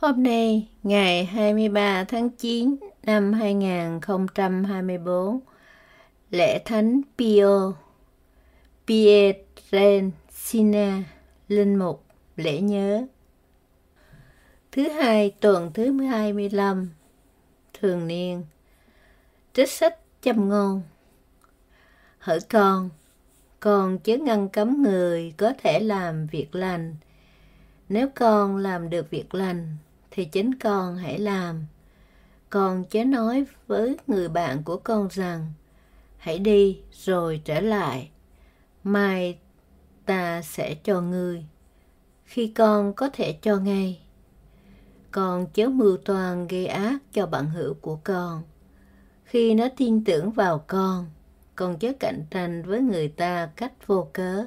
Hôm nay, ngày 23 tháng 9 năm 2024, lễ thánh Pio Pietrelcina linh mục lễ nhớ. Thứ hai tuần thứ 25 thường niên. Trích sách châm ngôn. Hỡi con, con chớ ngăn cấm người có thể làm việc lành. Nếu con làm được việc lành thì chính con hãy làm con chớ nói với người bạn của con rằng hãy đi rồi trở lại mai ta sẽ cho người khi con có thể cho ngay con chớ mưu toan gây ác cho bạn hữu của con khi nó tin tưởng vào con con chớ cạnh tranh với người ta cách vô cớ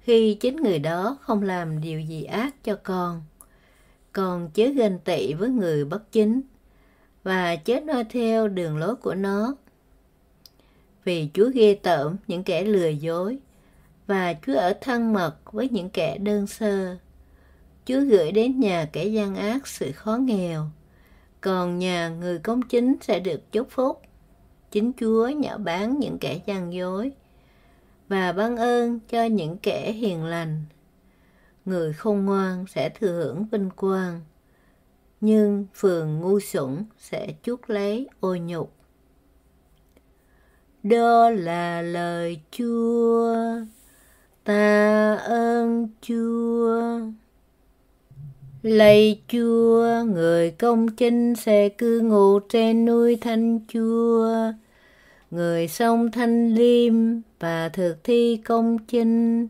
khi chính người đó không làm điều gì ác cho con còn chớ ghen tị với người bất chính và chớ noi theo đường lối của nó. Vì Chúa ghê tởm những kẻ lừa dối và Chúa ở thân mật với những kẻ đơn sơ. Chúa gửi đến nhà kẻ gian ác sự khó nghèo, còn nhà người công chính sẽ được chúc phúc. Chính Chúa nhạo bán những kẻ gian dối và ban ơn cho những kẻ hiền lành người khôn ngoan sẽ thừa hưởng vinh quang, nhưng phường ngu xuẩn sẽ chuốc lấy ô nhục. Đó là lời Chúa, ta ơn Chúa. Lạy Chúa, người công chính sẽ cư ngụ trên núi Thanh Chúa, người sông Thanh Liêm và thực thi công chính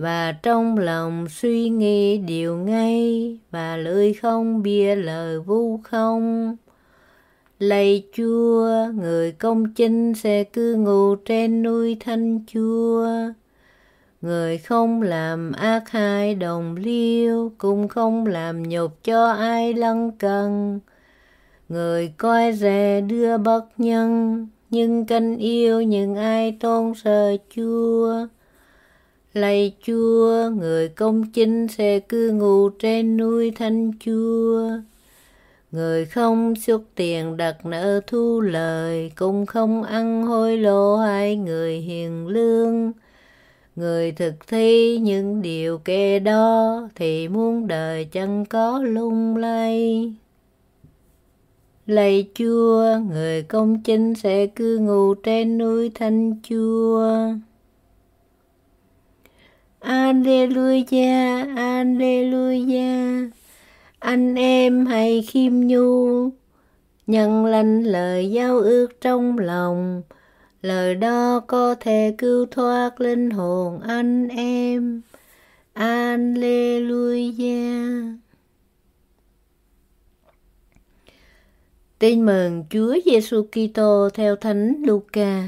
và trong lòng suy nghĩ điều ngay và lưỡi không bia lời vu không lạy chua người công chinh sẽ cư ngụ trên núi thanh chua người không làm ác hại đồng liêu cũng không làm nhục cho ai lân cần người coi rẻ đưa bất nhân nhưng canh yêu những ai tôn sợ chua lạy chúa người công chính sẽ cư ngụ trên núi thanh chúa người không xuất tiền đặt nợ thu lời cũng không ăn hối lộ hay người hiền lương người thực thi những điều kê đó thì muôn đời chẳng có lung lay lạy chúa người công chính sẽ cư ngụ trên núi thanh chúa Alleluia, Alleluia. Anh em hãy khiêm nhu, nhận lành lời giao ước trong lòng. Lời đó có thể cứu thoát linh hồn anh em. Alleluia. Tin mừng Chúa Giêsu Kitô theo Thánh Luca.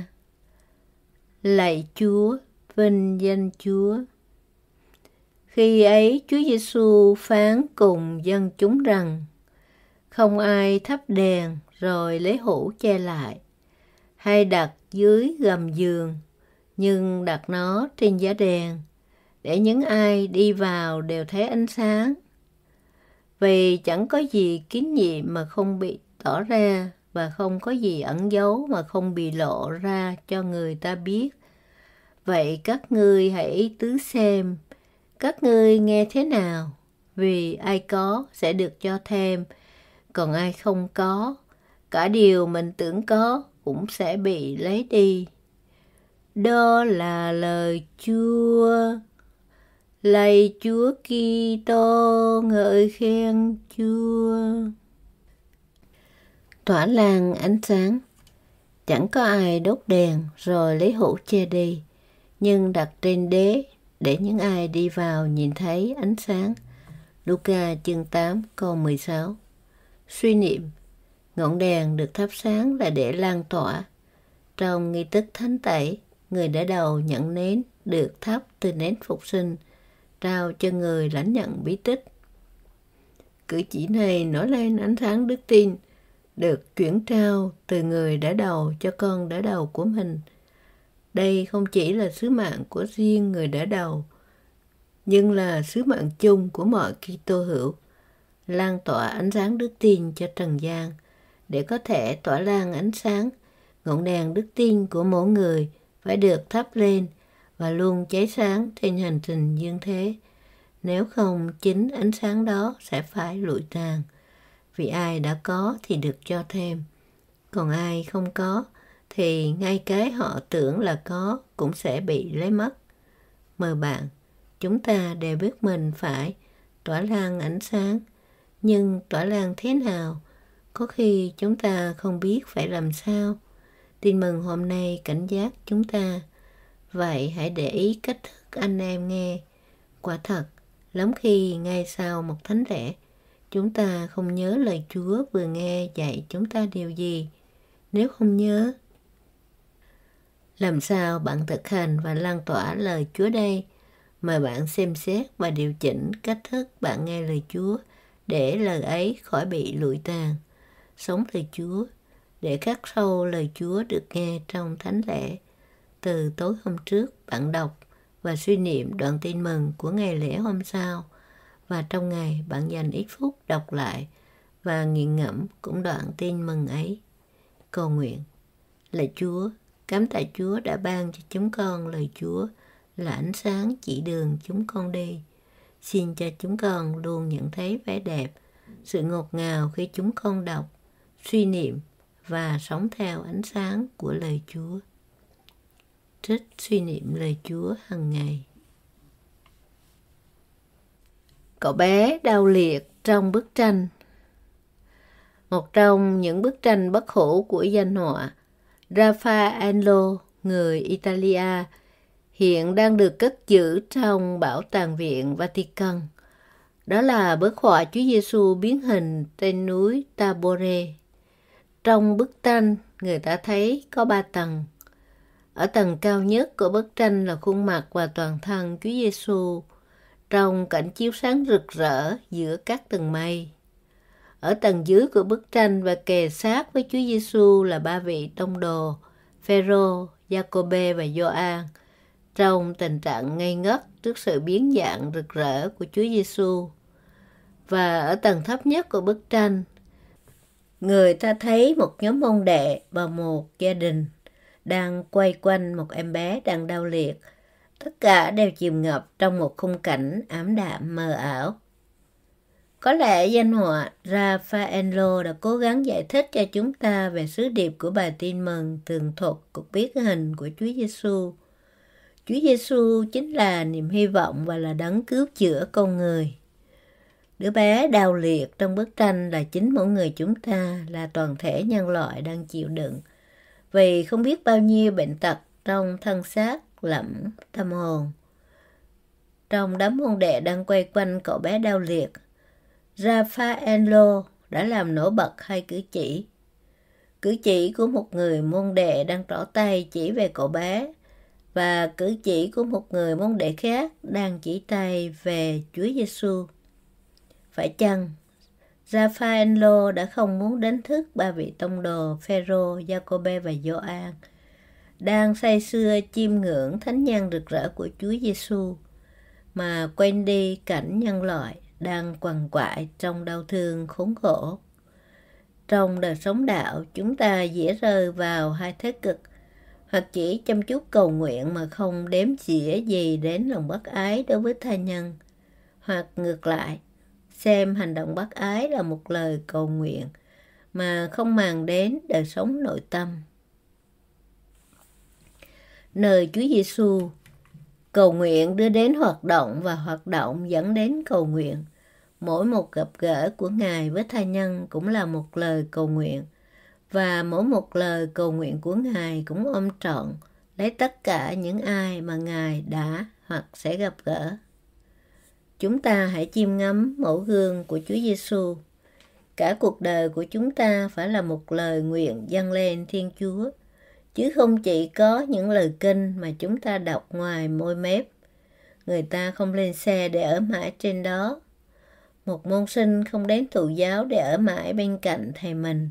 Lạy Chúa, vinh danh Chúa. Khi ấy Chúa Giêsu phán cùng dân chúng rằng: Không ai thắp đèn rồi lấy hũ che lại, hay đặt dưới gầm giường, nhưng đặt nó trên giá đèn, để những ai đi vào đều thấy ánh sáng. Vì chẳng có gì kín nhiệm mà không bị tỏ ra và không có gì ẩn giấu mà không bị lộ ra cho người ta biết. Vậy các ngươi hãy tứ xem các ngươi nghe thế nào vì ai có sẽ được cho thêm còn ai không có cả điều mình tưởng có cũng sẽ bị lấy đi đó là lời chúa lạy chúa kitô ngợi khen chúa tỏa làng ánh sáng chẳng có ai đốt đèn rồi lấy hũ che đi nhưng đặt trên đế để những ai đi vào nhìn thấy ánh sáng. Luca chương 8 câu 16 Suy niệm Ngọn đèn được thắp sáng là để lan tỏa. Trong nghi thức thánh tẩy, người đã đầu nhận nến được thắp từ nến phục sinh, trao cho người lãnh nhận bí tích. Cử chỉ này nổi lên ánh sáng đức tin, được chuyển trao từ người đã đầu cho con đã đầu của mình đây không chỉ là sứ mạng của riêng người đã đầu, nhưng là sứ mạng chung của mọi Kitô hữu, lan tỏa ánh sáng đức tin cho trần gian, để có thể tỏa lan ánh sáng, ngọn đèn đức tin của mỗi người phải được thắp lên và luôn cháy sáng trên hành trình dương thế. Nếu không, chính ánh sáng đó sẽ phải lụi tàn. Vì ai đã có thì được cho thêm, còn ai không có thì ngay cái họ tưởng là có cũng sẽ bị lấy mất. Mời bạn, chúng ta đều biết mình phải tỏa lan ánh sáng, nhưng tỏa lan thế nào? Có khi chúng ta không biết phải làm sao. Tin mừng hôm nay cảnh giác chúng ta. Vậy hãy để ý cách thức anh em nghe. Quả thật, lắm khi ngay sau một thánh lễ, chúng ta không nhớ lời Chúa vừa nghe dạy chúng ta điều gì. Nếu không nhớ làm sao bạn thực hành và lan tỏa lời Chúa đây? Mời bạn xem xét và điều chỉnh cách thức bạn nghe lời Chúa để lời ấy khỏi bị lụi tàn. Sống lời Chúa để khắc sâu lời Chúa được nghe trong thánh lễ. Từ tối hôm trước, bạn đọc và suy niệm đoạn tin mừng của ngày lễ hôm sau và trong ngày bạn dành ít phút đọc lại và nghiền ngẫm cũng đoạn tin mừng ấy. Cầu nguyện, là Chúa, Cảm tạ Chúa đã ban cho chúng con lời Chúa là ánh sáng chỉ đường chúng con đi. Xin cho chúng con luôn nhận thấy vẻ đẹp, sự ngọt ngào khi chúng con đọc, suy niệm và sống theo ánh sáng của lời Chúa. Trích suy niệm lời Chúa hàng ngày. Cậu bé đau liệt trong bức tranh một trong những bức tranh bất hủ của danh họa Raffaello, người Italia, hiện đang được cất giữ trong Bảo tàng Viện Vatican. Đó là bức họa Chúa Giêsu biến hình trên núi Tabore. Trong bức tranh, người ta thấy có ba tầng. Ở tầng cao nhất của bức tranh là khuôn mặt và toàn thân Chúa Giêsu trong cảnh chiếu sáng rực rỡ giữa các tầng mây. Ở tầng dưới của bức tranh và kề sát với Chúa Giêsu là ba vị tông đồ, Phêrô, Giacôbê và Gioan trong tình trạng ngây ngất trước sự biến dạng rực rỡ của Chúa Giêsu. Và ở tầng thấp nhất của bức tranh, người ta thấy một nhóm môn đệ và một gia đình đang quay quanh một em bé đang đau liệt. Tất cả đều chìm ngập trong một khung cảnh ám đạm mờ ảo. Có lẽ danh họa Raffaello đã cố gắng giải thích cho chúng ta về sứ điệp của bài tin mừng tường thuật cuộc biết hình của Chúa Giêsu. Chúa Giêsu chính là niềm hy vọng và là đấng cứu chữa con người. Đứa bé đau liệt trong bức tranh là chính mỗi người chúng ta, là toàn thể nhân loại đang chịu đựng. Vì không biết bao nhiêu bệnh tật trong thân xác lẫn tâm hồn. Trong đám hôn đệ đang quay quanh cậu bé đau liệt – Raffaello đã làm nổi bật hai cử chỉ. Cử chỉ của một người môn đệ đang trỏ tay chỉ về cậu bé và cử chỉ của một người môn đệ khác đang chỉ tay về Chúa Giêsu. Phải chăng Raffaello đã không muốn đánh thức ba vị tông đồ Phêrô, Jacobe và Gioan đang say sưa chiêm ngưỡng thánh nhân rực rỡ của Chúa Giêsu mà quên đi cảnh nhân loại đang quằn quại trong đau thương khốn khổ. Trong đời sống đạo, chúng ta dễ rơi vào hai thế cực, hoặc chỉ chăm chút cầu nguyện mà không đếm xỉa gì đến lòng bất ái đối với tha nhân, hoặc ngược lại, xem hành động bất ái là một lời cầu nguyện mà không màng đến đời sống nội tâm. Nơi Chúa Giêsu cầu nguyện đưa đến hoạt động và hoạt động dẫn đến cầu nguyện mỗi một gặp gỡ của ngài với tha nhân cũng là một lời cầu nguyện và mỗi một lời cầu nguyện của ngài cũng ôm trọn lấy tất cả những ai mà ngài đã hoặc sẽ gặp gỡ chúng ta hãy chiêm ngắm mẫu gương của Chúa Giêsu. Cả cuộc đời của chúng ta phải là một lời nguyện dâng lên Thiên Chúa chứ không chỉ có những lời kinh mà chúng ta đọc ngoài môi mép người ta không lên xe để ở mãi trên đó một môn sinh không đến thụ giáo để ở mãi bên cạnh thầy mình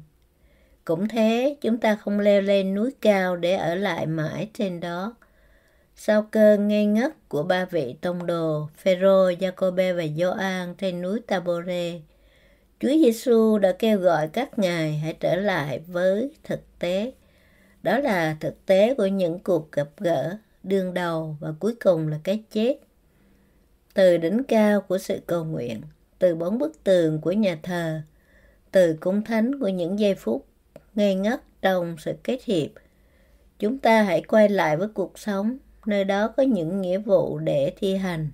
cũng thế chúng ta không leo lên núi cao để ở lại mãi trên đó sau cơn ngây ngất của ba vị tông đồ Phêrô, Jacobe và Gioan trên núi Tabore, Chúa Giêsu đã kêu gọi các ngài hãy trở lại với thực tế. Đó là thực tế của những cuộc gặp gỡ, đương đầu và cuối cùng là cái chết. Từ đỉnh cao của sự cầu nguyện, từ bốn bức tường của nhà thờ, từ cung thánh của những giây phút ngây ngất trong sự kết hiệp, chúng ta hãy quay lại với cuộc sống, nơi đó có những nghĩa vụ để thi hành,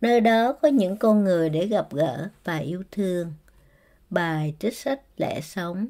nơi đó có những con người để gặp gỡ và yêu thương. Bài trích sách Lẽ Sống